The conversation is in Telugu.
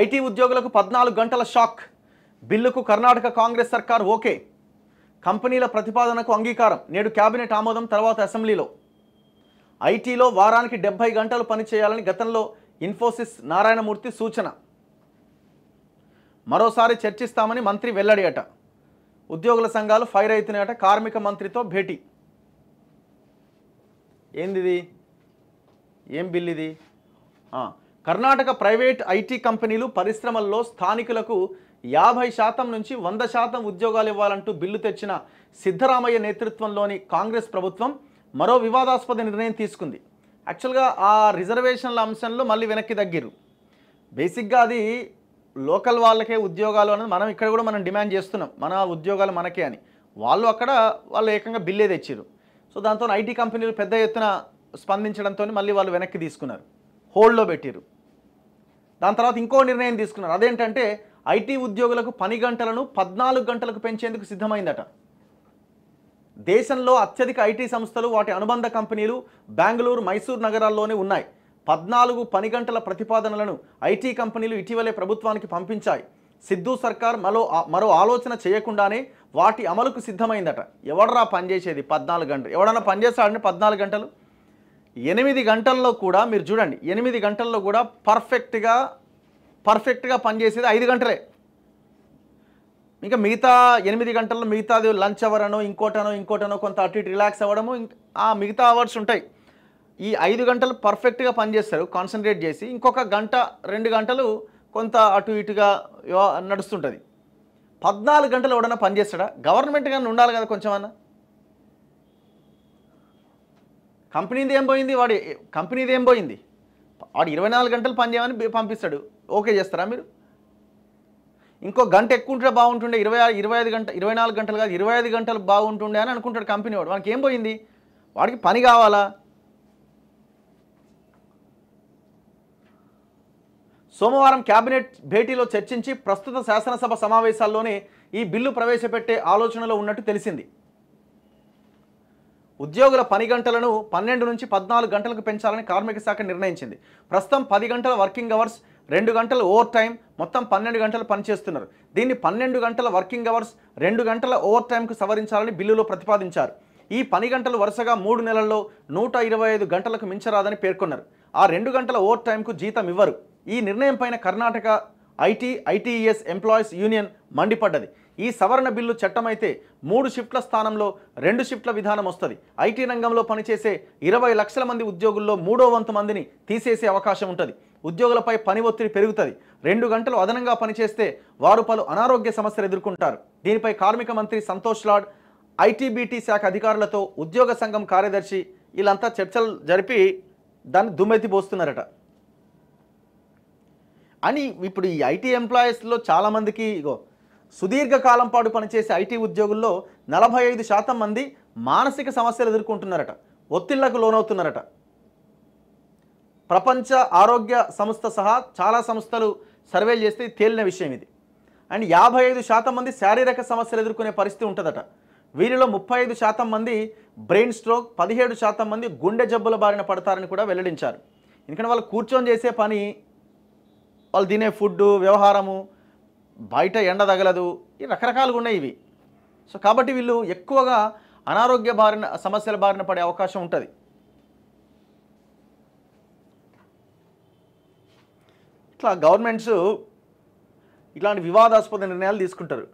ఐటీ ఉద్యోగులకు పద్నాలుగు గంటల షాక్ బిల్లుకు కర్ణాటక కాంగ్రెస్ సర్కార్ ఓకే కంపెనీల ప్రతిపాదనకు అంగీకారం నేడు కేబినెట్ ఆమోదం తర్వాత అసెంబ్లీలో ఐటీలో వారానికి డెబ్బై గంటలు పనిచేయాలని గతంలో ఇన్ఫోసిస్ నారాయణమూర్తి సూచన మరోసారి చర్చిస్తామని మంత్రి వెల్లడియట ఉద్యోగుల సంఘాలు ఫైర్ అవుతున్నాయట కార్మిక మంత్రితో భేటీ ఏందిది ఏం బిల్ ఇది కర్ణాటక ప్రైవేట్ ఐటీ కంపెనీలు పరిశ్రమల్లో స్థానికులకు యాభై శాతం నుంచి వంద శాతం ఉద్యోగాలు ఇవ్వాలంటూ బిల్లు తెచ్చిన సిద్ధరామయ్య నేతృత్వంలోని కాంగ్రెస్ ప్రభుత్వం మరో వివాదాస్పద నిర్ణయం తీసుకుంది యాక్చువల్గా ఆ రిజర్వేషన్ల అంశంలో మళ్ళీ వెనక్కి తగ్గిరు బేసిక్గా అది లోకల్ వాళ్ళకే ఉద్యోగాలు అనేది మనం ఇక్కడ కూడా మనం డిమాండ్ చేస్తున్నాం మన ఉద్యోగాలు మనకే అని వాళ్ళు అక్కడ వాళ్ళు ఏకంగా బిల్లే తెచ్చారు సో దాంతో ఐటీ కంపెనీలు పెద్ద ఎత్తున స్పందించడంతో మళ్ళీ వాళ్ళు వెనక్కి తీసుకున్నారు హోల్డ్లో పెట్టారు దాని తర్వాత ఇంకో నిర్ణయం తీసుకున్నారు అదేంటంటే ఐటీ ఉద్యోగులకు పని గంటలను పద్నాలుగు గంటలకు పెంచేందుకు సిద్ధమైందట దేశంలో అత్యధిక ఐటీ సంస్థలు వాటి అనుబంధ కంపెనీలు బెంగళూరు మైసూర్ నగరాల్లోనే ఉన్నాయి పద్నాలుగు పని గంటల ప్రతిపాదనలను ఐటీ కంపెనీలు ఇటీవలే ప్రభుత్వానికి పంపించాయి సిద్ధు సర్కార్ మరో మరో ఆలోచన చేయకుండానే వాటి అమలుకు సిద్ధమైందట ఎవడరా పనిచేసేది పద్నాలుగు గంటలు ఎవడన్నా పనిచేస్తాడని పద్నాలుగు గంటలు ఎనిమిది గంటల్లో కూడా మీరు చూడండి ఎనిమిది గంటల్లో కూడా పర్ఫెక్ట్గా పర్ఫెక్ట్గా పనిచేసేది ఐదు గంటలే ఇంకా మిగతా ఎనిమిది గంటల్లో మిగతాది లంచ్ అవర్ అనో ఇంకోటనో ఇంకోటనో కొంత అటు ఇటు రిలాక్స్ అవ్వడము ఆ మిగతా అవర్స్ ఉంటాయి ఈ ఐదు గంటలు పర్ఫెక్ట్గా పనిచేస్తారు కాన్సన్ట్రేట్ చేసి ఇంకొక గంట రెండు గంటలు కొంత అటు ఇటుగా నడుస్తుంటుంది పద్నాలుగు గంటలు ఎవడన్నా పనిచేస్తాడా గవర్నమెంట్ కానీ ఉండాలి కదా కొంచెమన్నా కంపెనీది ఏం పోయింది వాడు కంపెనీది ఏం పోయింది వాడు ఇరవై నాలుగు గంటలు పనిచేయమని పంపిస్తాడు ఓకే చేస్తారా మీరు ఇంకో గంట ఎక్కువ ఉంటే బాగుంటుండే ఇరవై ఇరవై ఐదు గంట ఇరవై నాలుగు గంటలు కాదు ఇరవై ఐదు గంటలు బాగుంటుండే అని అనుకుంటాడు కంపెనీ వాడు వాడికి ఏం పోయింది వాడికి పని కావాలా సోమవారం కేబినెట్ భేటీలో చర్చించి ప్రస్తుత శాసనసభ సమావేశాల్లోనే ఈ బిల్లు ప్రవేశపెట్టే ఆలోచనలో ఉన్నట్టు తెలిసింది ఉద్యోగుల పని గంటలను పన్నెండు నుంచి పద్నాలుగు గంటలకు పెంచాలని కార్మిక శాఖ నిర్ణయించింది ప్రస్తుతం పది గంటల వర్కింగ్ అవర్స్ రెండు గంటలు ఓవర్ టైం మొత్తం పన్నెండు గంటలు పనిచేస్తున్నారు దీన్ని పన్నెండు గంటల వర్కింగ్ అవర్స్ రెండు గంటల ఓవర్ టైంకు సవరించాలని బిల్లులో ప్రతిపాదించారు ఈ పని గంటలు వరుసగా మూడు నెలల్లో నూట ఇరవై ఐదు గంటలకు మించరాదని పేర్కొన్నారు ఆ రెండు గంటల ఓవర్ టైంకు జీతం ఇవ్వరు ఈ నిర్ణయం పైన Karnataka IT ITES employees union మండిపడ్డది ఈ సవరణ బిల్లు చట్టమైతే మూడు షిఫ్ట్ల స్థానంలో రెండు షిఫ్ట్ల విధానం వస్తుంది ఐటీ రంగంలో పనిచేసే ఇరవై లక్షల మంది ఉద్యోగుల్లో మూడో వంతు మందిని తీసేసే అవకాశం ఉంటుంది ఉద్యోగులపై పని ఒత్తిడి పెరుగుతుంది రెండు గంటలు అదనంగా పనిచేస్తే వారు పలు అనారోగ్య సమస్యలు ఎదుర్కొంటారు దీనిపై కార్మిక మంత్రి సంతోష్ లాడ్ ఐటీబీటీ శాఖ అధికారులతో ఉద్యోగ సంఘం కార్యదర్శి వీళ్ళంతా చర్చలు జరిపి దాన్ని దుమ్మెత్తిపోస్తున్నారట అని ఇప్పుడు ఈ ఐటీ ఎంప్లాయీస్లో చాలామందికి ఇగో సుదీర్ఘకాలం పాటు పనిచేసే ఐటీ ఉద్యోగుల్లో నలభై ఐదు శాతం మంది మానసిక సమస్యలు ఎదుర్కొంటున్నారట ఒత్తిళ్లకు లోనవుతున్నారట ప్రపంచ ఆరోగ్య సంస్థ సహా చాలా సంస్థలు సర్వే చేస్తే తేలిన విషయం ఇది అండ్ యాభై ఐదు శాతం మంది శారీరక సమస్యలు ఎదుర్కొనే పరిస్థితి ఉంటుందట వీరిలో ముప్పై ఐదు శాతం మంది బ్రెయిన్ స్ట్రోక్ పదిహేడు శాతం మంది గుండె జబ్బుల బారిన పడతారని కూడా వెల్లడించారు ఎందుకంటే వాళ్ళు కూర్చొని చేసే పని వాళ్ళు తినే ఫుడ్డు వ్యవహారము బయట ఎండ తగలదు ఈ రకరకాలుగా ఉన్నాయి ఇవి సో కాబట్టి వీళ్ళు ఎక్కువగా అనారోగ్య బారిన సమస్యల బారిన పడే అవకాశం ఉంటుంది ఇట్లా గవర్నమెంట్స్ ఇట్లాంటి వివాదాస్పద నిర్ణయాలు తీసుకుంటారు